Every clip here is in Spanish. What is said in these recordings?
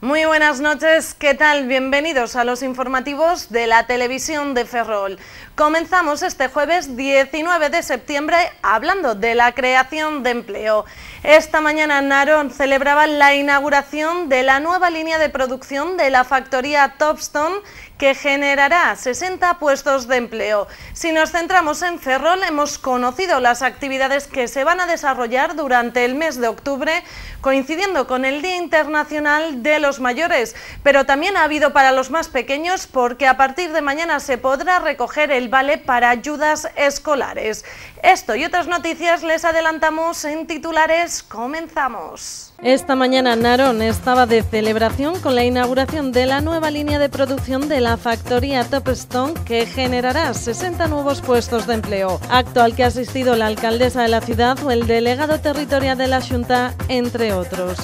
Muy buenas noches, ¿qué tal? Bienvenidos a los informativos de la televisión de Ferrol. Comenzamos este jueves 19 de septiembre hablando de la creación de empleo. Esta mañana Narón celebraba la inauguración de la nueva línea de producción de la factoría Topstone que generará 60 puestos de empleo. Si nos centramos en Ferrol, hemos conocido las actividades que se van a desarrollar durante el mes de octubre, coincidiendo con el Día Internacional de los Mayores, pero también ha habido para los más pequeños porque a partir de mañana se podrá recoger el vale para ayudas escolares. Esto y otras noticias les adelantamos en titulares. Comenzamos. Esta mañana Narón estaba de celebración con la inauguración de la nueva línea de producción de la factoría Topstone que generará 60 nuevos puestos de empleo, acto al que ha asistido la alcaldesa de la ciudad o el delegado territorial de la Junta, entre otros.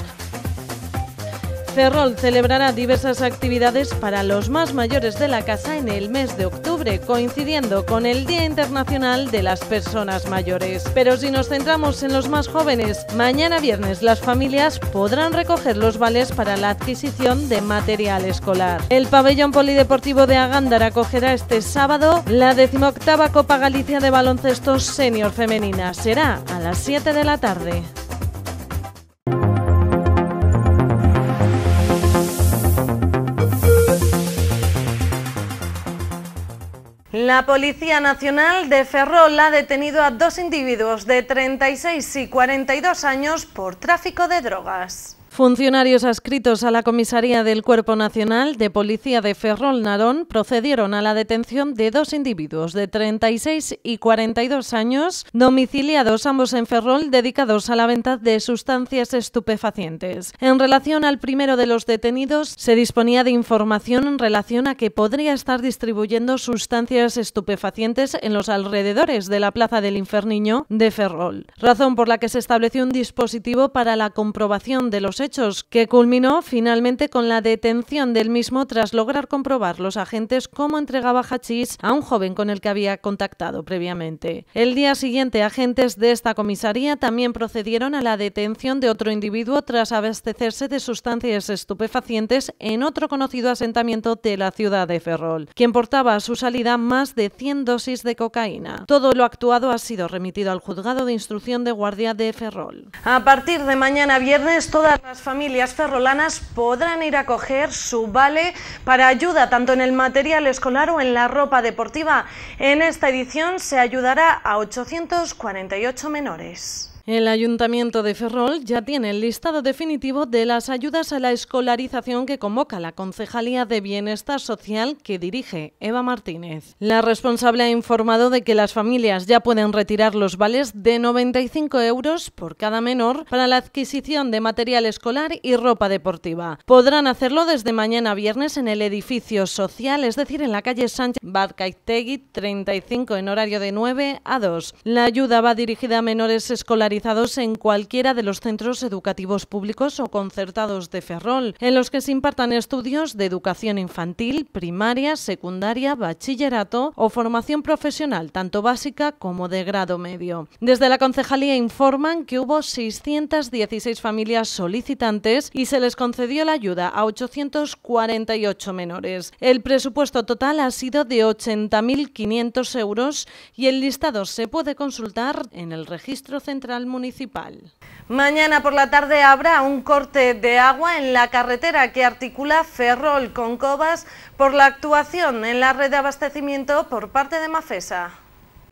Ferrol celebrará diversas actividades para los más mayores de la casa en el mes de octubre, coincidiendo con el Día Internacional de las Personas Mayores. Pero si nos centramos en los más jóvenes, mañana viernes las familias podrán recoger los vales para la adquisición de material escolar. El pabellón polideportivo de Agándar acogerá este sábado la decimoctava Copa Galicia de Baloncesto Senior Femenina. Será a las 7 de la tarde. La Policía Nacional de Ferrol ha detenido a dos individuos de 36 y 42 años por tráfico de drogas. Funcionarios adscritos a la comisaría del Cuerpo Nacional de Policía de Ferrol Narón procedieron a la detención de dos individuos de 36 y 42 años, domiciliados ambos en Ferrol, dedicados a la venta de sustancias estupefacientes. En relación al primero de los detenidos, se disponía de información en relación a que podría estar distribuyendo sustancias estupefacientes en los alrededores de la Plaza del Inferniño de Ferrol, razón por la que se estableció un dispositivo para la comprobación de los hechos, que culminó finalmente con la detención del mismo tras lograr comprobar los agentes cómo entregaba hachís a un joven con el que había contactado previamente. El día siguiente, agentes de esta comisaría también procedieron a la detención de otro individuo tras abastecerse de sustancias estupefacientes en otro conocido asentamiento de la ciudad de Ferrol, quien portaba a su salida más de 100 dosis de cocaína. Todo lo actuado ha sido remitido al juzgado de instrucción de guardia de Ferrol. A partir de mañana viernes, todas las las familias ferrolanas podrán ir a coger su vale para ayuda tanto en el material escolar o en la ropa deportiva. En esta edición se ayudará a 848 menores. El Ayuntamiento de Ferrol ya tiene el listado definitivo de las ayudas a la escolarización que convoca la Concejalía de Bienestar Social que dirige Eva Martínez. La responsable ha informado de que las familias ya pueden retirar los vales de 95 euros por cada menor para la adquisición de material escolar y ropa deportiva. Podrán hacerlo desde mañana viernes en el edificio social, es decir, en la calle Sánchez Barcaitegui 35 en horario de 9 a 2. La ayuda va dirigida a menores escolarizados en cualquiera de los centros educativos públicos o concertados de Ferrol, en los que se impartan estudios de educación infantil, primaria, secundaria, bachillerato o formación profesional, tanto básica como de grado medio. Desde la concejalía informan que hubo 616 familias solicitantes y se les concedió la ayuda a 848 menores. El presupuesto total ha sido de 80.500 euros y el listado se puede consultar en el registro central Municipal. Mañana por la tarde habrá un corte de agua en la carretera que articula Ferrol con Covas por la actuación en la red de abastecimiento por parte de Mafesa.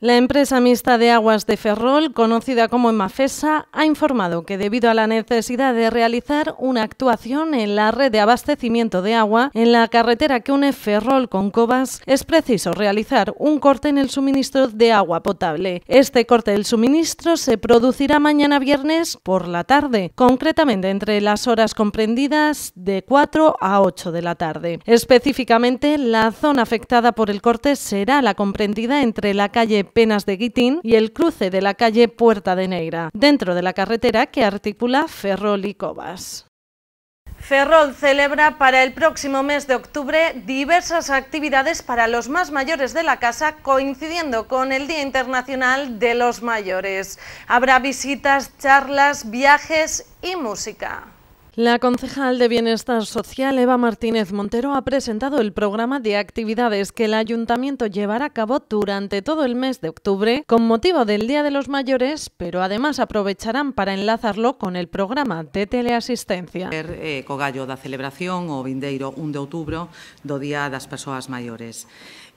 La empresa mixta de aguas de Ferrol, conocida como Emafesa, ha informado que debido a la necesidad de realizar una actuación en la red de abastecimiento de agua en la carretera que une Ferrol con Cobas, es preciso realizar un corte en el suministro de agua potable. Este corte del suministro se producirá mañana viernes por la tarde, concretamente entre las horas comprendidas de 4 a 8 de la tarde. Específicamente, la zona afectada por el corte será la comprendida entre la calle Penas de Guitín y el cruce de la calle Puerta de Neira, dentro de la carretera que articula Ferrol y Cobas. Ferrol celebra para el próximo mes de octubre diversas actividades para los más mayores de la casa, coincidiendo con el Día Internacional de los Mayores. Habrá visitas, charlas, viajes y música. La concejal de Bienestar Social, Eva Martínez Montero, ha presentado el programa de actividades que el ayuntamiento llevará a cabo durante todo el mes de octubre con motivo del Día de los Mayores, pero además aprovecharán para enlazarlo con el programa de teleasistencia. Eh, da celebración o vindeiro 1 de octubre, do Día das Persoas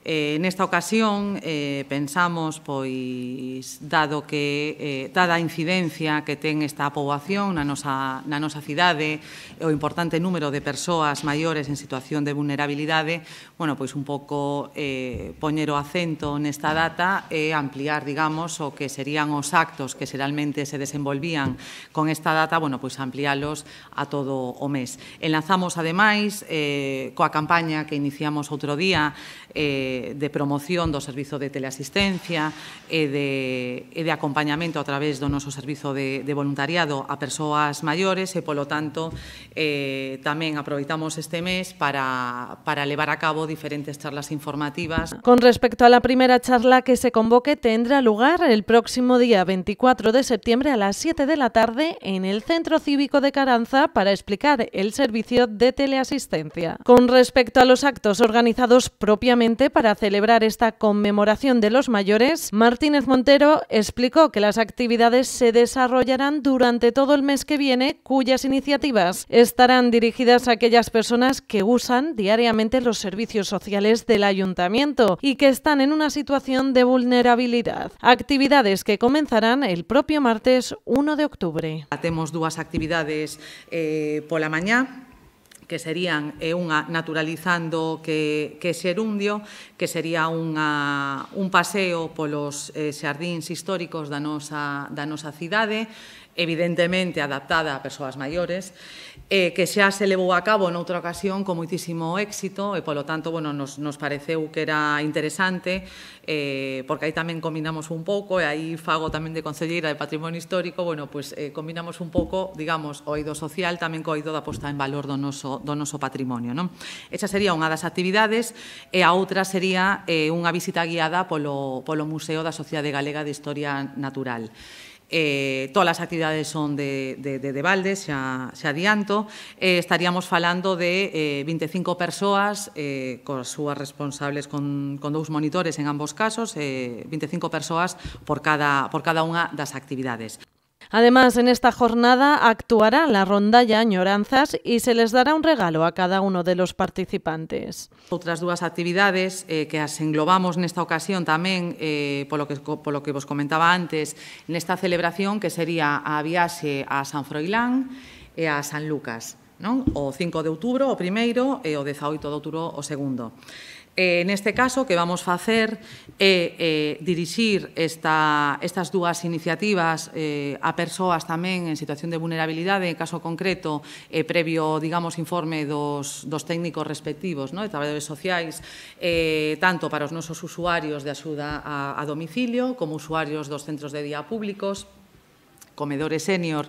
Eh, nesta ocasión eh, pensamos, pois, dado que eh, dada a incidencia que ten esta poboación na nosa, na nosa cidade, o importante número de persoas maiores en situación de vulnerabilidade, bueno, pois un pouco eh, poñer o acento nesta data e ampliar, digamos, o que serían os actos que xeralmente se desenvolvían con esta data, bueno, pois ampliálos a todo o mes. Enlazamos, ademais, eh, coa campaña que iniciamos outro día, eh, de, promoción do servizo de teleasistencia e de, acompañamiento de a través de nuestro servicio de, voluntariado a mayores y e, por lo tanto, eh, ...también aprovechamos aproveitamos este mes para, para a cabo diferentes charlas informativas. Con respecto a la primera charla que se convoque, tendrá lugar el próximo día 24 de septiembre a las 7 de la tarde en el Centro Cívico de Caranza para explicar el servicio de teleasistencia. Con respecto a los actos organizados propiamente para para celebrar esta conmemoración de los mayores, Martínez Montero explicó que las actividades se desarrollarán durante todo el mes que viene, cuyas iniciativas estarán dirigidas a aquellas personas que usan diariamente los servicios sociales del ayuntamiento y que están en una situación de vulnerabilidad. Actividades que comenzarán el propio martes 1 de octubre. dos actividades eh, por la mañana que serían é eh, unha naturalizando que, que Xerundio, que sería unha, un paseo polos eh, xardíns históricos da nosa, da nosa cidade, evidentemente adaptada a persoas maiores, eh, que xa se levou a cabo noutra ocasión con moitísimo éxito e, polo tanto, bueno, nos, nos pareceu que era interesante eh, porque aí tamén combinamos un pouco e aí fago tamén de Concelleira de Patrimonio Histórico bueno, pues, eh, combinamos un pouco, digamos, o oído social tamén co oído da posta en valor do noso, do noso patrimonio. Non? Esa sería unha das actividades e a outra sería eh, unha visita guiada polo, polo Museo da Sociedade Galega de Historia Natural. Eh, todas as actividades son de, de, de, de Valdes, xa, xa adianto. Eh, estaríamos falando de eh, 25 persoas eh, coas súas responsables con, con dous monitores en ambos casos, eh, 25 persoas por cada, por cada unha das actividades. Además, en esta jornada actuará la rondalla Añoranzas y se les dará un regalo a cada uno de los participantes. Outras dúas actividades eh, que as englobamos nesta ocasión tamén, eh, polo, que, polo que vos comentaba antes, nesta celebración que sería a viaxe a San Froilán e a San Lucas non? O 5 de outubro o primeiro e o 18 de outubro o segundo. Eh, neste caso, que vamos facer é eh, eh, dirixir esta, estas dúas iniciativas eh, a persoas tamén en situación de vulnerabilidade, en caso concreto, eh, previo, digamos, informe dos, dos técnicos respectivos, no? de traballadores sociais, eh, tanto para os nosos usuarios de axuda a, a domicilio, como usuarios dos centros de día públicos, comedores senior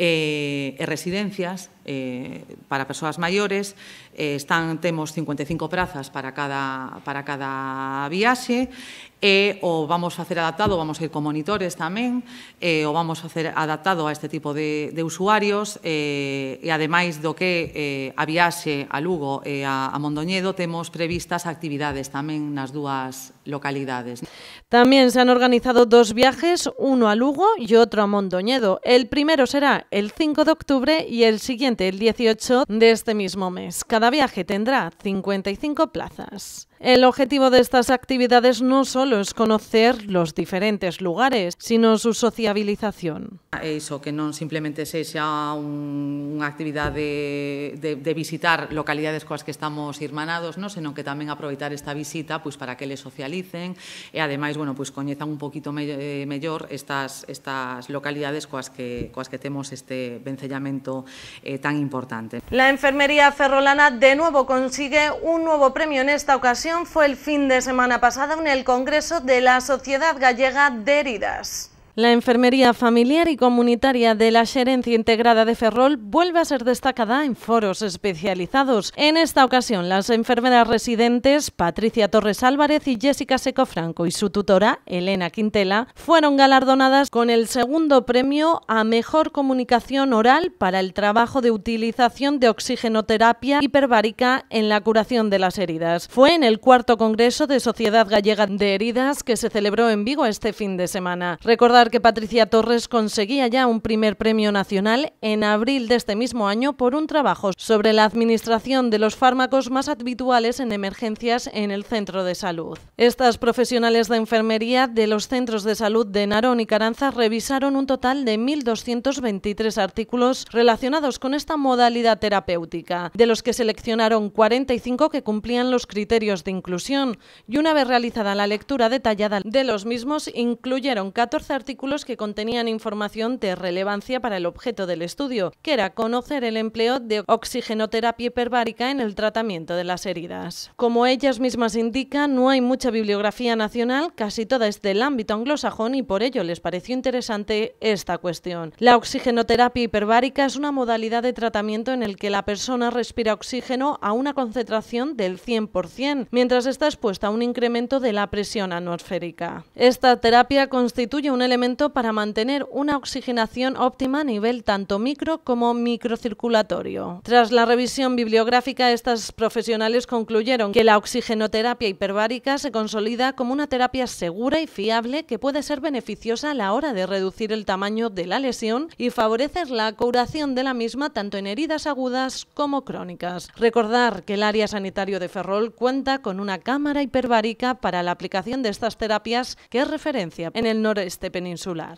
eh, e residencias, eh, para persoas maiores, eh, están temos 55 prazas para cada para cada viaxe e o vamos facer adaptado, vamos a ir con monitores tamén, e, o vamos a facer adaptado a este tipo de, de usuarios, e, e ademais do que e, a viaxe a Lugo e a, a Mondoñedo, temos previstas actividades tamén nas dúas localidades. Tamén se han organizado dos viajes, uno a Lugo e outro a Mondoñedo. El primero será el 5 de octubre e el siguiente el 18 de este mismo mes. Cada viaje tendrá 55 plazas. El objetivo de estas actividades no solo es conocer los diferentes lugares, sino su sociabilización. Eso, que no simplemente sea una actividad de, visitar localidades con las que estamos hermanados no? sino que también aprovechar esta visita pues para que les socialicen y además bueno, pues coñezan un poquito eh, mejor estas, estas localidades con que, que tenemos este vencellamiento eh, tan importante. La Enfermería Ferrolana de nuevo consigue un nuevo premio en esta ocasión fue el fin de semana pasado en el Congreso de la Sociedad Gallega de Heridas. La enfermería familiar y comunitaria de la Gerencia Integrada de Ferrol vuelve a ser destacada en foros especializados. En esta ocasión, las enfermeras residentes Patricia Torres Álvarez y Jessica Seco Franco y su tutora, Elena Quintela, fueron galardonadas con el segundo premio a Mejor Comunicación Oral para el trabajo de utilización de oxigenoterapia hiperbárica en la curación de las heridas. Fue en el cuarto Congreso de Sociedad Gallega de Heridas que se celebró en Vigo este fin de semana. Recordar que Patricia Torres conseguía ya un primer premio nacional en abril de este mismo año por un trabajo sobre la administración de los fármacos más habituales en emergencias en el centro de salud. Estas profesionales de enfermería de los centros de salud de Narón y Caranza revisaron un total de 1.223 artículos relacionados con esta modalidad terapéutica, de los que seleccionaron 45 que cumplían los criterios de inclusión y una vez realizada la lectura detallada de los mismos incluyeron 14 artículos que contenían información de relevancia para el objeto del estudio, que era conocer el empleo de oxigenoterapia hiperbárica en el tratamiento de las heridas. Como ellas mismas indican, no hay mucha bibliografía nacional, casi toda es del ámbito anglosajón y por ello les pareció interesante esta cuestión. La oxigenoterapia hiperbárica es una modalidad de tratamiento en el que la persona respira oxígeno a una concentración del 100%, mientras está expuesta a un incremento de la presión atmosférica. Esta terapia constituye un elemento para mantener una oxigenación óptima a nivel tanto micro como microcirculatorio. Tras la revisión bibliográfica, estas profesionales concluyeron que la oxigenoterapia hiperbárica se consolida como una terapia segura y fiable que puede ser beneficiosa a la hora de reducir el tamaño de la lesión y favorecer la curación de la misma tanto en heridas agudas como crónicas. Recordar que el área sanitario de Ferrol cuenta con una cámara hiperbárica para la aplicación de estas terapias que es referencia en el noreste peninsular insular.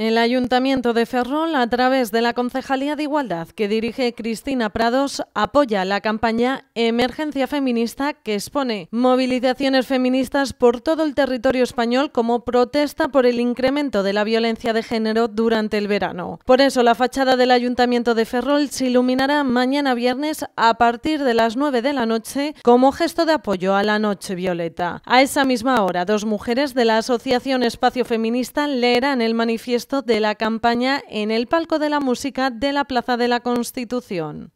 El Ayuntamiento de Ferrol, a través de la Concejalía de Igualdad que dirige Cristina Prados, apoya la campaña Emergencia Feminista que expone movilizaciones feministas por todo el territorio español como protesta por el incremento de la violencia de género durante el verano. Por eso, la fachada del Ayuntamiento de Ferrol se iluminará mañana viernes a partir de las 9 de la noche como gesto de apoyo a la Noche Violeta. A esa misma hora, dos mujeres de la Asociación Espacio Feminista leerán el manifiesto de la campaña en el Palco de la Música de la Plaza de la Constitución.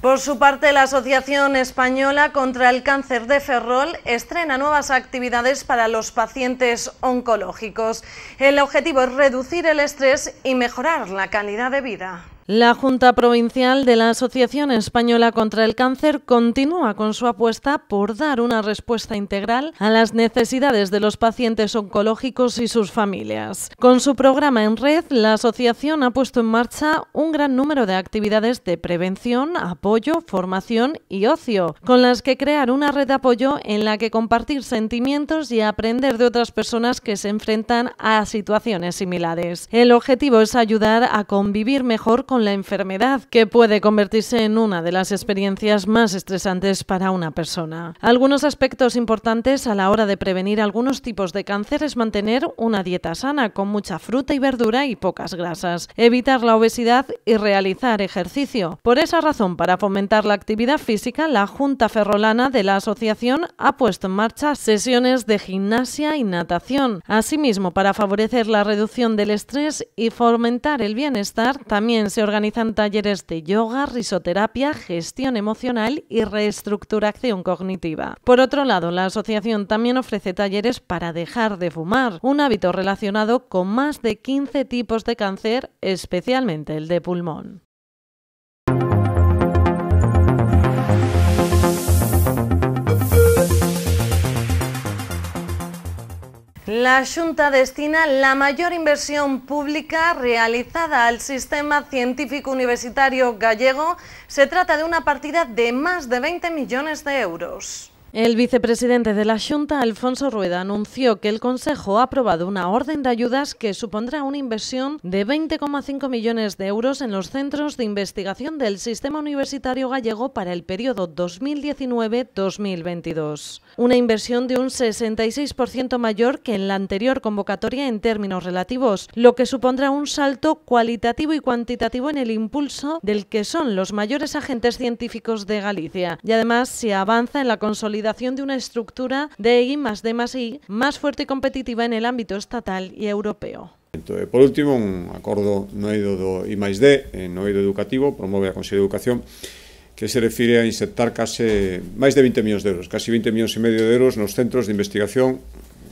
Por su parte, la Asociación Española contra el Cáncer de Ferrol estrena nuevas actividades para los pacientes oncológicos. El objetivo es reducir el estrés y mejorar la calidad de vida. La Junta Provincial de la Asociación Española contra el Cáncer continúa con su apuesta por dar una respuesta integral a las necesidades de los pacientes oncológicos y sus familias. Con su programa en red, la asociación ha puesto en marcha un gran número de actividades de prevención, apoyo, formación y ocio, con las que crear una red de apoyo en la que compartir sentimientos y aprender de otras personas que se enfrentan a situaciones similares. El objetivo es ayudar a convivir mejor con la enfermedad, que puede convertirse en una de las experiencias más estresantes para una persona. Algunos aspectos importantes a la hora de prevenir algunos tipos de cáncer es mantener una dieta sana con mucha fruta y verdura y pocas grasas, evitar la obesidad y realizar ejercicio. Por esa razón, para fomentar la actividad física, la Junta Ferrolana de la Asociación ha puesto en marcha sesiones de gimnasia y natación. Asimismo, para favorecer la reducción del estrés y fomentar el bienestar, también se organizan talleres de yoga, risoterapia, gestión emocional y reestructuración cognitiva. Por otro lado, la asociación también ofrece talleres para dejar de fumar, un hábito relacionado con más de 15 tipos de cáncer, especialmente el de pulmón. La Junta destina la mayor inversión pública realizada al sistema científico universitario gallego. Se trata de una partida de más de 20 millones de euros. El vicepresidente de la Junta, Alfonso Rueda, anunció que el Consejo ha aprobado una orden de ayudas que supondrá una inversión de 20,5 millones de euros en los centros de investigación del sistema universitario gallego para el periodo 2019-2022. Una inversión de un 66% mayor que en la anterior convocatoria en términos relativos, lo que supondrá un salto cualitativo y cuantitativo en el impulso del que son los mayores agentes científicos de Galicia. Y además se avanza en la consolidación consolidación de una estructura de I más D más I más fuerte y competitiva en el ámbito estatal y europeo. Entonces, por último, un acordo no ido do I más D, eh, no ido educativo, promove a Consejo de Educación, que se refire a insertar case máis de 20 millóns de euros, casi 20 millóns e medio de euros nos centros de investigación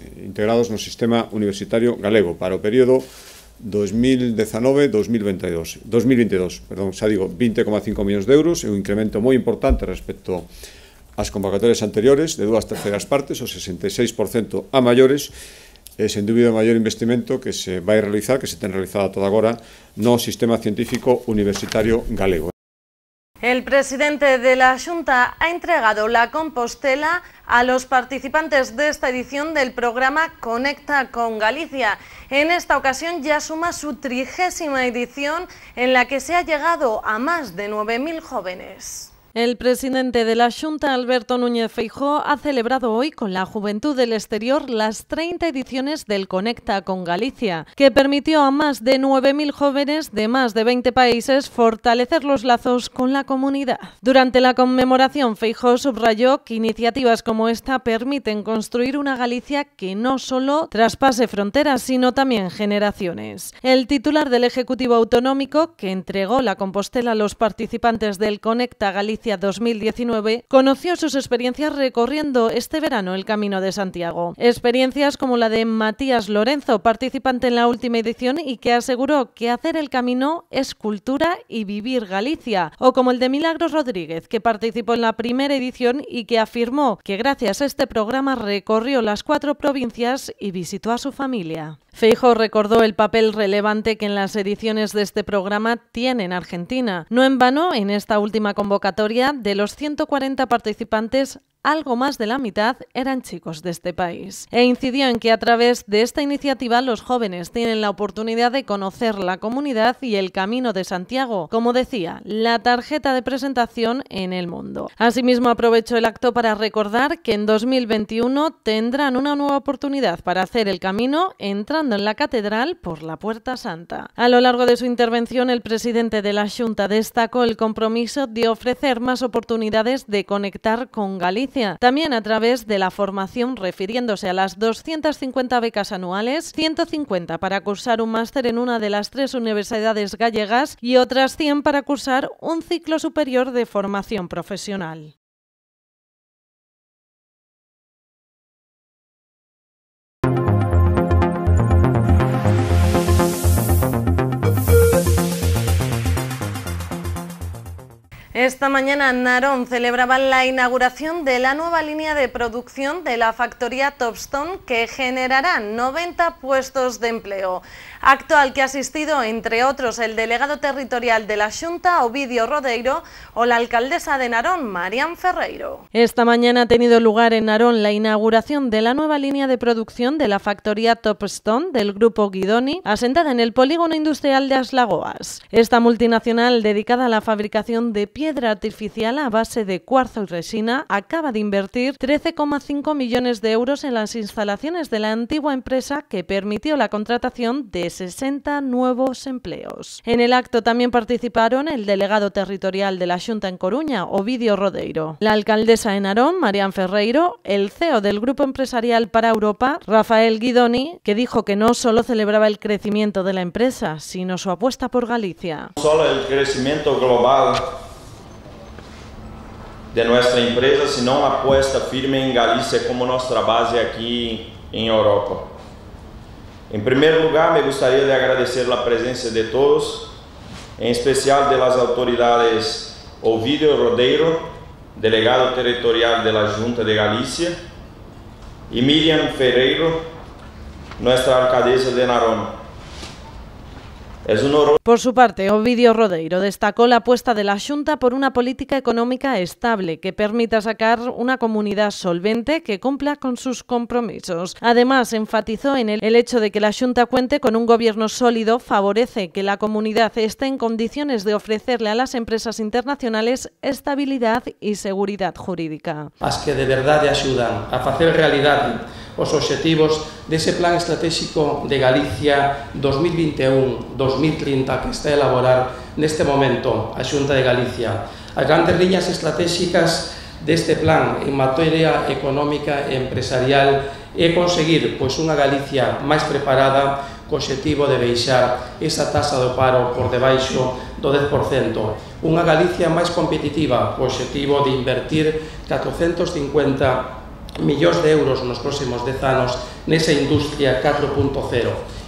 eh, integrados no sistema universitario galego para o período 2019-2022. 2022, perdón, xa digo, 20,5 millóns de euros, é un incremento moi importante respecto las convocatorias anteriores de dos terceras partes, o 66% a mayores, es eh, en duda mayor mayor investimento que se va a realizar, que se ten realizado toda agora, no sistema científico universitario galego. El presidente de la Junta ha entregado la Compostela a los participantes de esta edición del programa Conecta con Galicia. En esta ocasión ya suma su trigésima edición en la que se ha llegado a más de 9.000 jóvenes. El presidente de la Junta, Alberto Núñez Feijó, ha celebrado hoy con la Juventud del Exterior las 30 ediciones del Conecta con Galicia, que permitió a más de 9.000 jóvenes de más de 20 países fortalecer los lazos con la comunidad. Durante la conmemoración, Feijó subrayó que iniciativas como esta permiten construir una Galicia que no solo traspase fronteras, sino también generaciones. El titular del Ejecutivo Autonómico, que entregó la Compostela a los participantes del Conecta Galicia, 2019, conoció sus experiencias recorriendo este verano el Camino de Santiago. Experiencias como la de Matías Lorenzo, participante en la última edición y que aseguró que hacer el camino es cultura y vivir Galicia, o como el de Milagros Rodríguez, que participó en la primera edición y que afirmó que gracias a este programa recorrió las cuatro provincias y visitó a su familia. Feijo recordó el papel relevante que en las ediciones de este programa tiene Argentina. No en vano, en esta última convocatoria, de los 140 participantes, algo más de la mitad eran chicos de este país. E incidió en que a través de esta iniciativa los jóvenes tienen la oportunidad de conocer la comunidad y el camino de Santiago, como decía, la tarjeta de presentación en el mundo. Asimismo, aprovecho el acto para recordar que en 2021 tendrán una nueva oportunidad para hacer el camino entrando en la catedral por la Puerta Santa. A lo largo de su intervención, el presidente de la Junta destacó el compromiso de ofrecer más oportunidades de conectar con Galicia también a través de la formación refiriéndose a las 250 becas anuales, 150 para cursar un máster en una de las tres universidades gallegas y otras 100 para cursar un ciclo superior de formación profesional. Esta mañana en Narón celebraban la inauguración de la nueva línea de producción de la factoría Topstone que generará 90 puestos de empleo. Acto al que ha asistido, entre otros, el delegado territorial de la Junta, Ovidio Rodeiro, o la alcaldesa de Narón, Marian Ferreiro. Esta mañana ha tenido lugar en Narón la inauguración de la nueva línea de producción de la factoría Topstone del grupo Guidoni, asentada en el polígono industrial de Aslagoas. Esta multinacional dedicada a la fabricación de piedra artificial a base de cuarzo y resina acaba de invertir 13,5 millones de euros en las instalaciones de la antigua empresa que permitió la contratación de 60 nuevos empleos. En el acto también participaron el delegado territorial de la Junta en Coruña, Ovidio Rodeiro, la alcaldesa en Arón, Marian Ferreiro, el CEO del Grupo Empresarial para Europa, Rafael Guidoni, que dijo que no solo celebraba el crecimiento de la empresa, sino su apuesta por Galicia. Solo el crecimiento global de nossa empresa, senão aposta firme em Galícia como nossa base é aqui em Europa. Em primeiro lugar, me gostaria de agradecer a presença de todos, em especial das autoridades Ovidio Rodeiro, delegado territorial da Junta de Galícia, e Miriam Ferreiro, nossa alcaldesa de Narón. Por su parte, Ovidio Rodeiro destacó la apuesta de la Junta por una política económica estable que permita sacar una comunidad solvente que cumpla con sus compromisos. Además, enfatizó en el, hecho de que la Junta cuente con un gobierno sólido favorece que la comunidad esté en condiciones de ofrecerle a las empresas internacionales estabilidad y seguridad jurídica. Las que de verdad ayudan a hacer realidad os obxectivos dese Plan Estratégico de Galicia 2021-2030 que está a elaborar neste momento a Xunta de Galicia. As grandes liñas estratégicas deste plan en materia económica e empresarial é conseguir pois unha Galicia máis preparada co objetivo de deixar esa tasa do paro por debaixo do 10%. Unha Galicia máis competitiva co objetivo de invertir 450 millóns de euros nos próximos 10 anos nesa industria 4.0.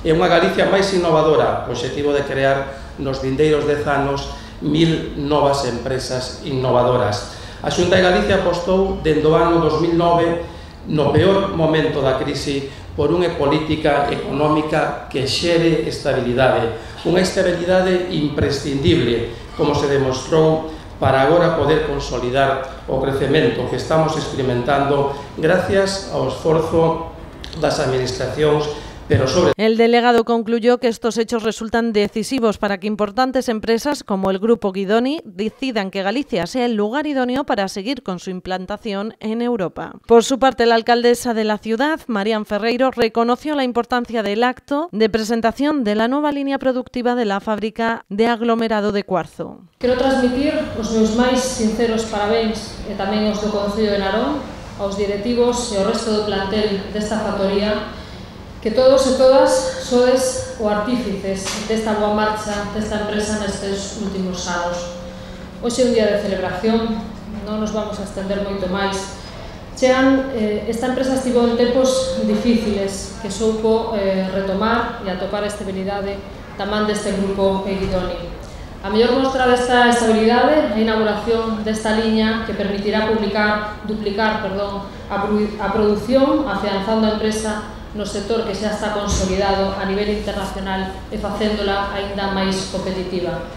É unha Galicia máis innovadora, co objetivo de crear nos vindeiros 10 anos mil novas empresas innovadoras. A Xunta de Galicia apostou dende o ano 2009 no peor momento da crise por unha política económica que xere estabilidade, unha estabilidade imprescindible, como se demostrou para agora poder consolidar o crecemento que estamos experimentando gracias ao esforzo das administracións El delegado concluyó que estos hechos resultan decisivos para que importantes empresas como el Grupo Guidoni decidan que Galicia sea el lugar idóneo para seguir con su implantación en Europa. Por su parte, la alcaldesa de la ciudad, Marían Ferreiro, reconoció la importancia del acto de presentación de la nueva línea productiva de la fábrica de aglomerado de cuarzo. Quiero transmitir los más sinceros parabéns que también os do en de Narón, los directivos y e al resto del plantel de esta factoría que todos e todas sodes o artífices desta boa marcha desta empresa nestes últimos anos. Hoxe é un día de celebración, non nos vamos a estender moito máis. Chean, eh, esta empresa estivo en tempos difíciles que soupo eh, retomar e atopar a estabilidade tamán deste grupo Eguidoni. A mellor mostra desta estabilidade é a inauguración desta liña que permitirá publicar, duplicar perdón, a, produ a produción afianzando a empresa no sector que xa está consolidado a nivel internacional e facéndola aínda máis competitiva.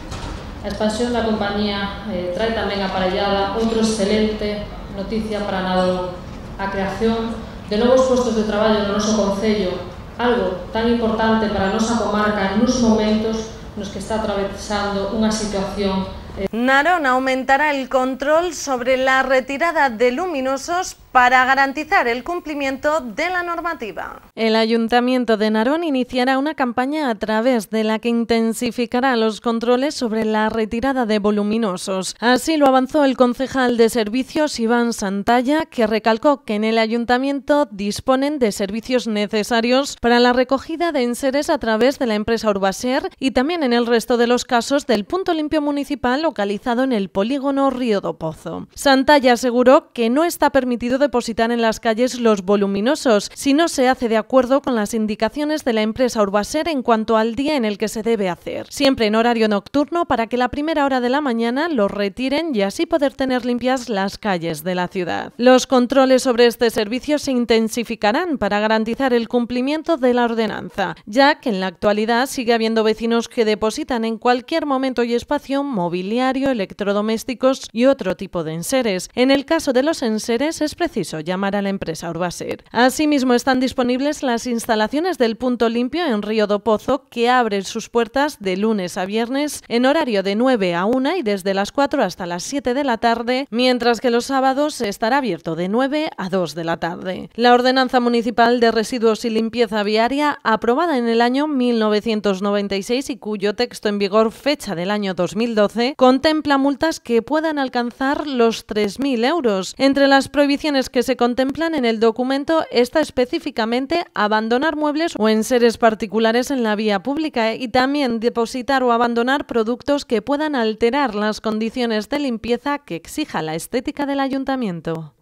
A expansión da compañía eh, trae tamén aparellada outro excelente noticia para Nadol, a creación de novos postos de traballo no noso Concello, algo tan importante para a nosa comarca nos momentos nos que está atravesando unha situación eh, Narón aumentará el control sobre la retirada de luminosos para garantizar el cumplimiento de la normativa. El Ayuntamiento de Narón iniciará una campaña a través de la que intensificará los controles sobre la retirada de voluminosos. Así lo avanzó el concejal de servicios Iván Santalla, que recalcó que en el Ayuntamiento disponen de servicios necesarios para la recogida de enseres a través de la empresa Urbaser y también en el resto de los casos del punto limpio municipal localizado en el polígono Río do Pozo. Santalla aseguró que no está permitido depositar en las calles los voluminosos si no se hace de acuerdo con las indicaciones de la empresa Urbaser en cuanto al día en el que se debe hacer. Siempre en horario nocturno para que la primera hora de la mañana los retiren y así poder tener limpias las calles de la ciudad. Los controles sobre este servicio se intensificarán para garantizar el cumplimiento de la ordenanza, ya que en la actualidad sigue habiendo vecinos que depositan en cualquier momento y espacio mobiliario, electrodomésticos y otro tipo de enseres. En el caso de los enseres es preciso preciso llamar a la empresa Urbaser. Asimismo, están disponibles las instalaciones del Punto Limpio en Río do Pozo, que abren sus puertas de lunes a viernes en horario de 9 a 1 y desde las 4 hasta las 7 de la tarde, mientras que los sábados estará abierto de 9 a 2 de la tarde. La Ordenanza Municipal de Residuos y Limpieza Viaria, aprobada en el año 1996 y cuyo texto en vigor fecha del año 2012, contempla multas que puedan alcanzar los 3.000 euros. Entre las prohibiciones que se contemplan en el documento está específicamente abandonar muebles o enseres particulares en la vía pública eh, y también depositar o abandonar productos que puedan alterar las condiciones de limpieza que exija la estética del ayuntamiento.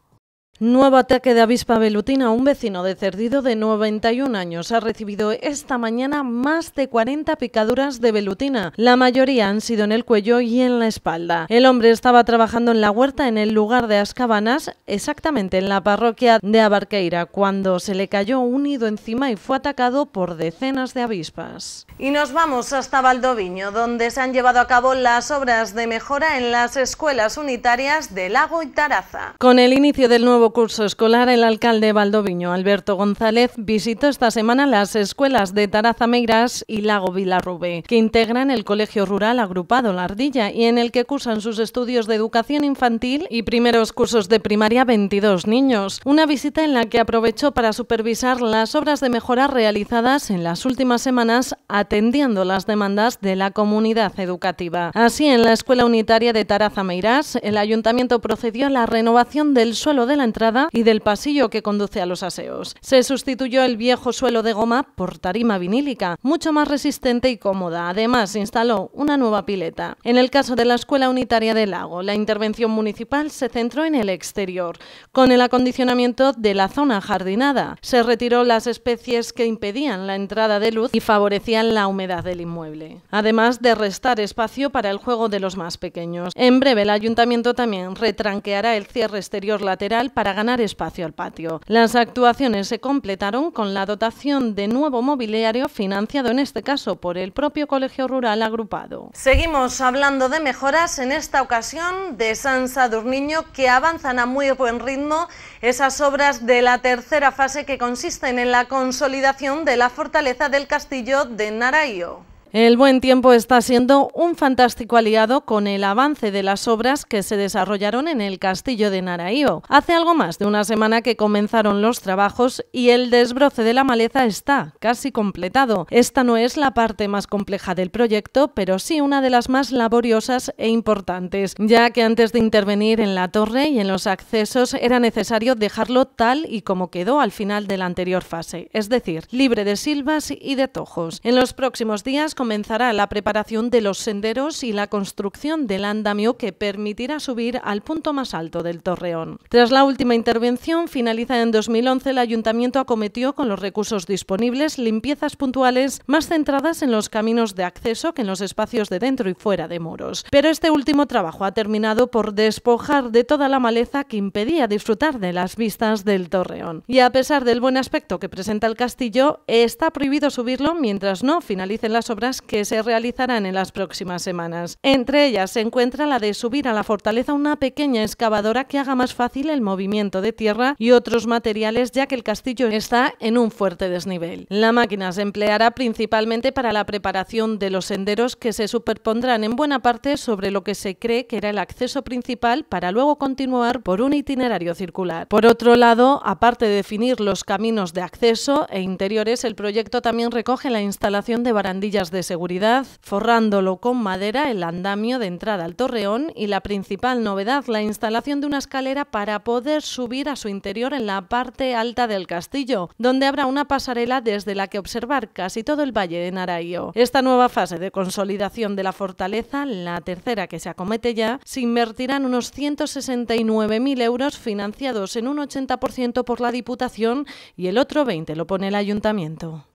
Nuevo ataque de avispa velutina. Un vecino de Cerdido de 91 años ha recibido esta mañana más de 40 picaduras de velutina. La mayoría han sido en el cuello y en la espalda. El hombre estaba trabajando en la huerta en el lugar de Ascabanas, exactamente en la parroquia de Abarqueira, cuando se le cayó un nido encima y fue atacado por decenas de avispas. Y nos vamos hasta Valdoviño, donde se han llevado a cabo las obras de mejora en las escuelas unitarias de Lago y Taraza. Con el inicio del nuevo curso escolar, el alcalde valdoviño Alberto González visitó esta semana las escuelas de Tarazameiras y Lago Vilarrube, que integran el colegio rural agrupado La Ardilla y en el que cursan sus estudios de educación infantil y primeros cursos de primaria 22 niños. Una visita en la que aprovechó para supervisar las obras de mejora realizadas en las últimas semanas atendiendo las demandas de la comunidad educativa. Así, en la Escuela Unitaria de Tarazameiras, el ayuntamiento procedió a la renovación del suelo de la y del pasillo que conduce a los aseos. Se sustituyó el viejo suelo de goma por tarima vinílica, mucho más resistente y cómoda. Además, instaló una nueva pileta. En el caso de la Escuela Unitaria del Lago, la intervención municipal se centró en el exterior, con el acondicionamiento de la zona jardinada. Se retiró las especies que impedían la entrada de luz y favorecían la humedad del inmueble, además de restar espacio para el juego de los más pequeños. En breve, el ayuntamiento también retranqueará el cierre exterior lateral para ganar espacio al patio. Las actuaciones se completaron con la dotación de nuevo mobiliario financiado en este caso por el propio Colegio Rural agrupado. Seguimos hablando de mejoras en esta ocasión de San Sadurniño que avanzan a muy buen ritmo esas obras de la tercera fase que consisten en la consolidación de la fortaleza del castillo de Naraío. El buen tiempo está siendo un fantástico aliado con el avance de las obras que se desarrollaron en el castillo de Naraío. Hace algo más de una semana que comenzaron los trabajos y el desbroce de la maleza está casi completado. Esta no es la parte más compleja del proyecto, pero sí una de las más laboriosas e importantes, ya que antes de intervenir en la torre y en los accesos era necesario dejarlo tal y como quedó al final de la anterior fase, es decir, libre de silvas y de tojos. En los próximos días comenzará la preparación de los senderos y la construcción del andamio que permitirá subir al punto más alto del torreón. Tras la última intervención, finalizada en 2011, el ayuntamiento acometió con los recursos disponibles limpiezas puntuales más centradas en los caminos de acceso que en los espacios de dentro y fuera de muros. Pero este último trabajo ha terminado por despojar de toda la maleza que impedía disfrutar de las vistas del torreón. Y a pesar del buen aspecto que presenta el castillo, está prohibido subirlo mientras no finalicen las obras que se realizarán en las próximas semanas. Entre ellas se encuentra la de subir a la fortaleza una pequeña excavadora que haga más fácil el movimiento de tierra y otros materiales ya que el castillo está en un fuerte desnivel. La máquina se empleará principalmente para la preparación de los senderos que se superpondrán en buena parte sobre lo que se cree que era el acceso principal para luego continuar por un itinerario circular. Por otro lado, aparte de definir los caminos de acceso e interiores, el proyecto también recoge la instalación de barandillas de de seguridad, forrándolo con madera el andamio de entrada al torreón y la principal novedad, la instalación de una escalera para poder subir a su interior en la parte alta del castillo, donde habrá una pasarela desde la que observar casi todo el valle de Naraío. Esta nueva fase de consolidación de la fortaleza, la tercera que se acomete ya, se invertirán unos 169.000 euros financiados en un 80% por la Diputación y el otro 20% lo pone el Ayuntamiento.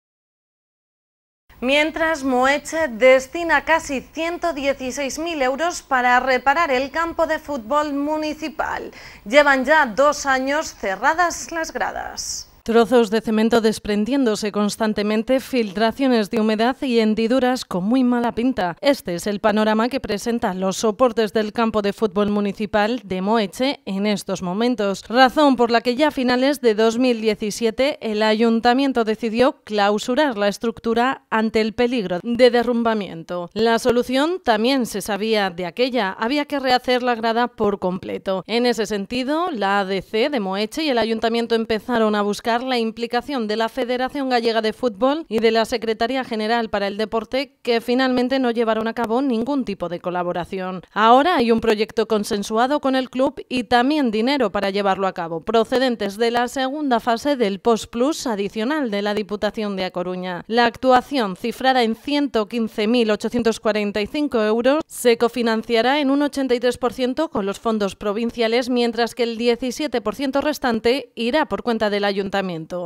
Mientras, Moeche destina casi 116.000 euros para reparar el campo de fútbol municipal. Llevan ya dos años cerradas las gradas. Trozos de cemento desprendiéndose constantemente, filtraciones de humedad y hendiduras con muy mala pinta. Este es el panorama que presentan los soportes del campo de fútbol municipal de Moeche en estos momentos. Razón por la que ya a finales de 2017 el ayuntamiento decidió clausurar la estructura ante el peligro de derrumbamiento. La solución también se sabía de aquella, había que rehacer la grada por completo. En ese sentido, la ADC de Moeche y el ayuntamiento empezaron a buscar la implicación de la Federación Gallega de Fútbol y de la Secretaría General para el Deporte, que finalmente no llevaron a cabo ningún tipo de colaboración. Ahora hay un proyecto consensuado con el club y también dinero para llevarlo a cabo, procedentes de la segunda fase del Post Plus adicional de la Diputación de A Coruña. La actuación, cifrada en 115.845 euros, se cofinanciará en un 83% con los fondos provinciales, mientras que el 17% restante irá por cuenta del ayuntamiento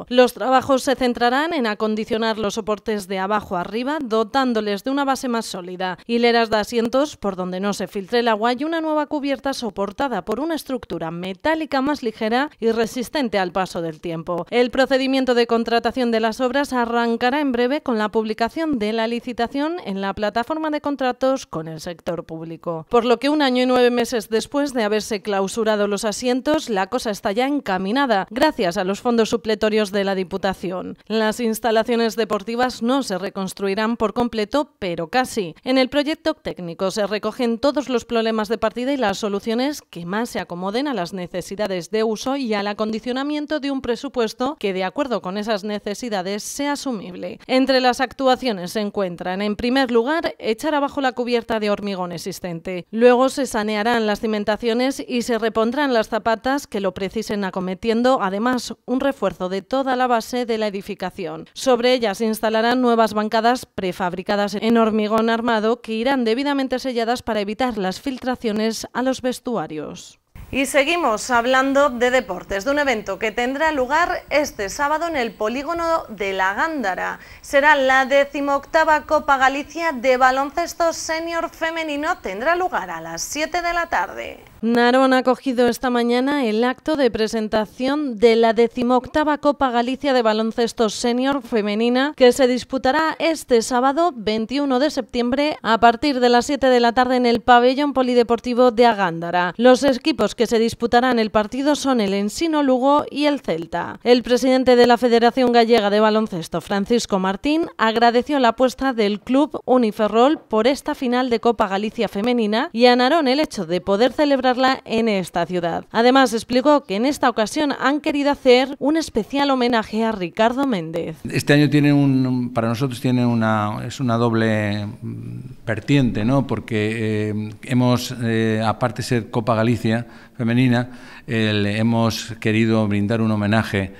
los trabajos se centrarán en acondicionar los soportes de abajo arriba, dotándoles de una base más sólida, hileras de asientos por donde no se filtre el agua y una nueva cubierta soportada por una estructura metálica más ligera y resistente al paso del tiempo. El procedimiento de contratación de las obras arrancará en breve con la publicación de la licitación en la plataforma de contratos con el sector público. Por lo que un año y nueve meses después de haberse clausurado los asientos, la cosa está ya encaminada, gracias a los fondos de la Diputación. Las instalaciones deportivas no se reconstruirán por completo, pero casi. En el proyecto técnico se recogen todos los problemas de partida y las soluciones que más se acomoden a las necesidades de uso y al acondicionamiento de un presupuesto que, de acuerdo con esas necesidades, sea asumible. Entre las actuaciones se encuentran, en primer lugar, echar abajo la cubierta de hormigón existente. Luego se sanearán las cimentaciones y se repondrán las zapatas que lo precisen acometiendo, además, un refuerzo de toda la base de la edificación. Sobre ella se instalarán nuevas bancadas prefabricadas en hormigón armado que irán debidamente selladas para evitar las filtraciones a los vestuarios. Y seguimos hablando de deportes, de un evento que tendrá lugar este sábado en el polígono de la Gándara. Será la decimoctava Copa Galicia de baloncesto senior femenino, tendrá lugar a las 7 de la tarde. Narón ha acogido esta mañana el acto de presentación de la decimoctava Copa Galicia de Baloncesto Senior Femenina que se disputará este sábado 21 de septiembre a partir de las 7 de la tarde en el pabellón polideportivo de Agándara. Los equipos que se disputarán el partido son el Ensino Lugo y el Celta. El presidente de la Federación Gallega de Baloncesto, Francisco Martín, agradeció la apuesta del club Uniferrol por esta final de Copa Galicia Femenina y a Narón el hecho de poder celebrar en esta ciudad. Además, explicó que en esta ocasión han querido hacer un especial homenaje a Ricardo Méndez. Este año tiene un, para nosotros tiene una, es una doble mm, vertiente, ¿no? porque eh, hemos, eh, aparte de ser Copa Galicia femenina, le hemos querido brindar un homenaje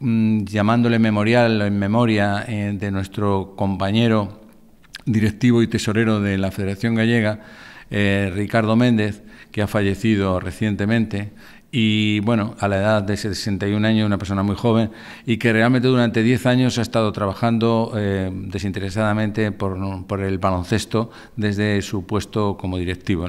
mm, llamándole memorial en memoria eh, de nuestro compañero directivo y tesorero de la Federación Gallega, Ricardo Méndez, que ha fallecido recientemente y bueno, a la edad de 61 años, una persona muy joven y que realmente durante 10 años ha estado trabajando eh, desinteresadamente por, el baloncesto desde su puesto como directivo.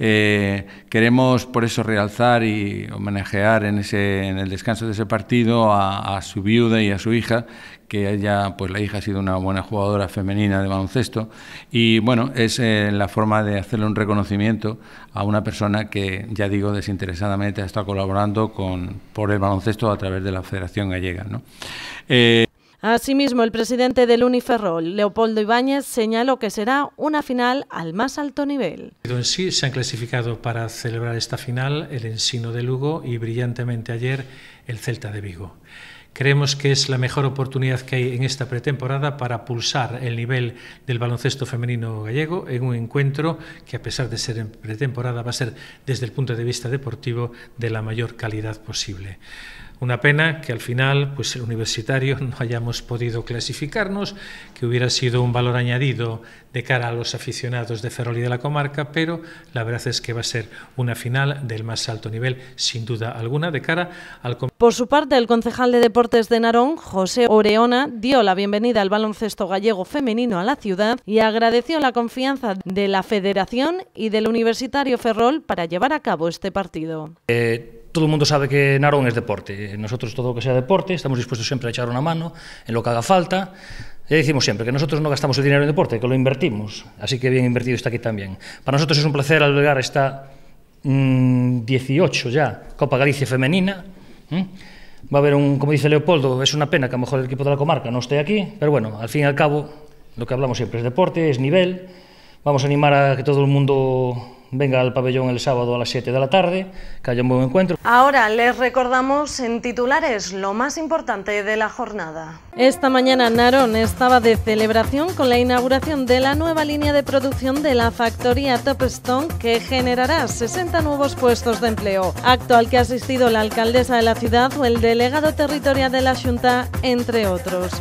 Eh, queremos por eso realzar y homenajear en, en el descanso de ese partido a, su viuda y a su hija que ella, pues la hija ha sido una buena jugadora femenina de baloncesto y bueno, es eh, la forma de hacerle un reconocimiento a una persona que, ya digo, desinteresadamente ha estado colaborando con, por el baloncesto a través de la Federación Gallega. ¿no? Eh, Asimismo, el presidente del Uniferrol, Leopoldo Ibáñez, señaló que será una final al más alto nivel. En sí se han clasificado para celebrar esta final el Ensino de Lugo y brillantemente ayer el Celta de Vigo. Creemos que es la mejor oportunidad que hay en esta pretemporada para pulsar el nivel del baloncesto femenino gallego en un encuentro que, a pesar de ser en pretemporada, va a ser desde el punto de vista deportivo de la mayor calidad posible. Una pena que al final, pues el universitario no hayamos podido clasificarnos, que hubiera sido un valor añadido de cara a los aficionados de Ferrol y de la comarca, pero la verdad es que va a ser una final del más alto nivel, sin duda alguna, de cara al... Por su parte, el concejal de Deportes de Narón, José Oreona, dio la bienvenida al baloncesto gallego femenino a la ciudad y agradeció la confianza de la Federación y del Universitario Ferrol para llevar a cabo este partido. Eh, todo o mundo sabe que Narón é deporte. Nosotros todo o que sea deporte estamos dispostos sempre a echar unha mano en lo que haga falta. E dicimos sempre que nosotros non gastamos o dinero en deporte, que lo invertimos. Así que bien invertido está aquí tamén. Para nosotros é un placer albergar esta mmm, 18 ya Copa Galicia Femenina. ¿Mm? Va a haber un, como dice Leopoldo, es una pena que a lo mejor el equipo de la comarca no esté aquí, pero bueno, al fin y al cabo, lo que hablamos siempre es deporte, es nivel. Vamos a animar a que todo el mundo venga al pabellón el sábado a las 7 de la tarde, que haya un buen encuentro. Ahora les recordamos en titulares lo más importante de la jornada. Esta mañana Narón estaba de celebración con la inauguración de la nueva línea de producción de la factoría Topstone que generará 60 nuevos puestos de empleo, acto al que ha asistido la alcaldesa de la ciudad o el delegado territorial de la Junta, entre otros.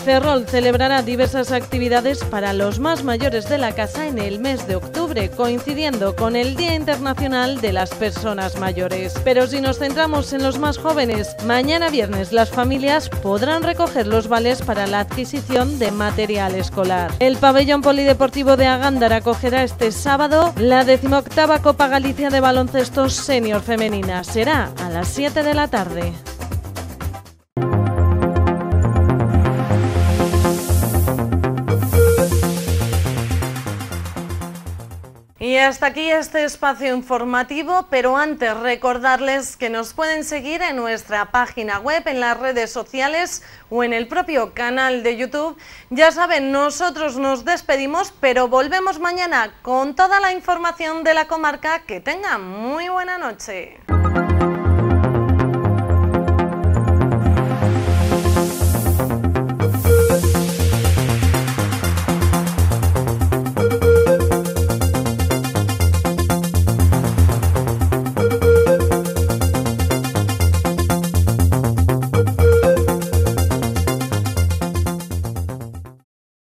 Ferrol celebrará diversas actividades para los más mayores de la casa en el mes de octubre, coincidiendo con el Día Internacional de las Personas Mayores. Pero si nos centramos en los más jóvenes, mañana viernes las familias podrán recoger los vales para la adquisición de material escolar. El pabellón polideportivo de Agándara acogerá este sábado la decimoctava Copa Galicia de Baloncesto Senior Femenina. Será a las 7 de la tarde. Y hasta aquí este espacio informativo, pero antes recordarles que nos pueden seguir en nuestra página web, en las redes sociales o en el propio canal de YouTube. Ya saben, nosotros nos despedimos, pero volvemos mañana con toda la información de la comarca. Que tengan muy buena noche.